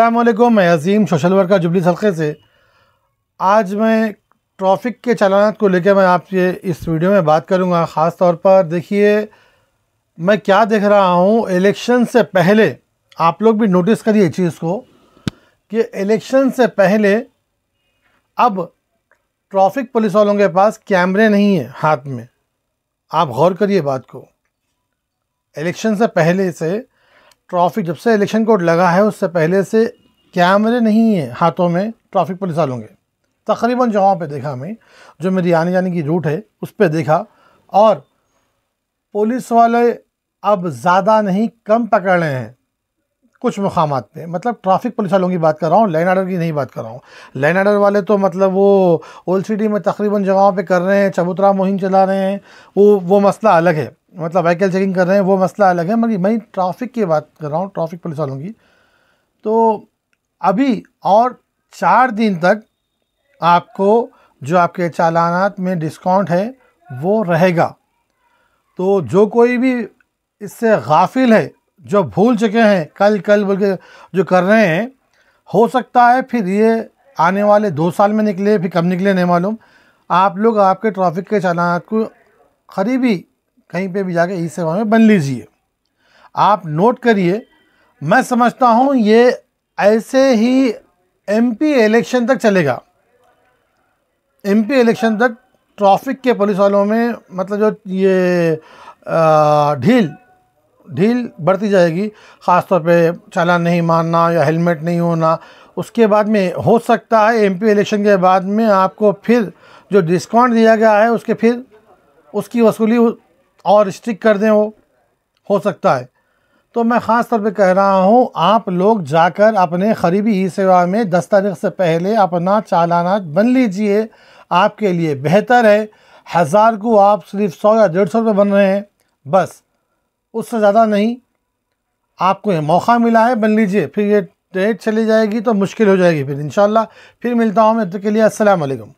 अल्लाम मैं अजीम social worker jubilee हल्के से आज मैं ट्रॉफिक के चालान को लेकर मैं आपसे इस वीडियो में बात करूंगा ख़ास तौर पर देखिए मैं क्या देख रहा हूं इलेक्शन से पहले आप लोग भी नोटिस करिए चीज़ को कि इलेक्शन से पहले अब ट्रैफिक पुलिस वालों के पास कैमरे नहीं हैं हाथ में आप गौर करिए बात को इलेक्शन से पहले से ट्रॉफिक जब से इलेक्शन कोड लगा है उससे पहले से कैमरे नहीं है हाथों में ट्रैफिक पुलिस वालों के तकरीबन जगहों पे देखा हमें जो मेरी आने जाने की रूट है उस पर देखा और पुलिस वाले अब ज़्यादा नहीं कम पकड़ रहे हैं कुछ मकाम पे मतलब ट्रैफिक पुलिस वालों की बात कर रहा हूँ लाइन आर्डर की नहीं बात कर रहा हूँ लाइन आर्डर वाले तो मतलब वो ओल्ड सिटी में तकरीबन जगहों पे कर रहे हैं चबूतरा मुहिम चला रहे हैं वो वो मसला अलग है मतलब व्हीकल चेकिंग कर रहे हैं वो मसला अलग है मगर मैं ट्राफिक की बात कर रहा हूँ ट्राफिक पुलिस वालों की तो अभी और चार दिन तक आपको जो आपके चालानात में डिस्काउंट है वो रहेगा तो जो कोई भी इससे गाफिल है जो भूल चुके हैं कल कल बोल के जो कर रहे हैं हो सकता है फिर ये आने वाले दो साल में निकले फिर कब निकले नहीं मालूम आप लोग आपके ट्रैफिक के चालान को करीबी कहीं पे भी जाके ई सेवा में बन लीजिए आप नोट करिए मैं समझता हूँ ये ऐसे ही एमपी इलेक्शन तक चलेगा एमपी इलेक्शन तक ट्रैफिक के पुलिस वालों में मतलब जो ये ढील ढील बढ़ती जाएगी ख़ासतौर पे चालान नहीं मानना या हेलमेट नहीं होना उसके बाद में हो सकता है एमपी इलेक्शन के बाद में आपको फिर जो डिस्काउंट दिया गया है उसके फिर उसकी वसूली और स्ट्रिक कर दें वो हो सकता है तो मैं ख़ास तौर पे कह रहा हूँ आप लोग जाकर अपने ख़रीबी ई सेवा में दस तारीख से पहले अपना चालाना बन लीजिए आपके लिए बेहतर है हज़ार को आप सिर्फ सौ या डेढ़ सौ रुपये बन रहे हैं बस उससे ज़्यादा नहीं आपको ये मौका मिला है बन लीजिए फिर ये डेट चली जाएगी तो मुश्किल हो जाएगी फिर इन फिर मिलता हूँ मैं तो के लिए असलम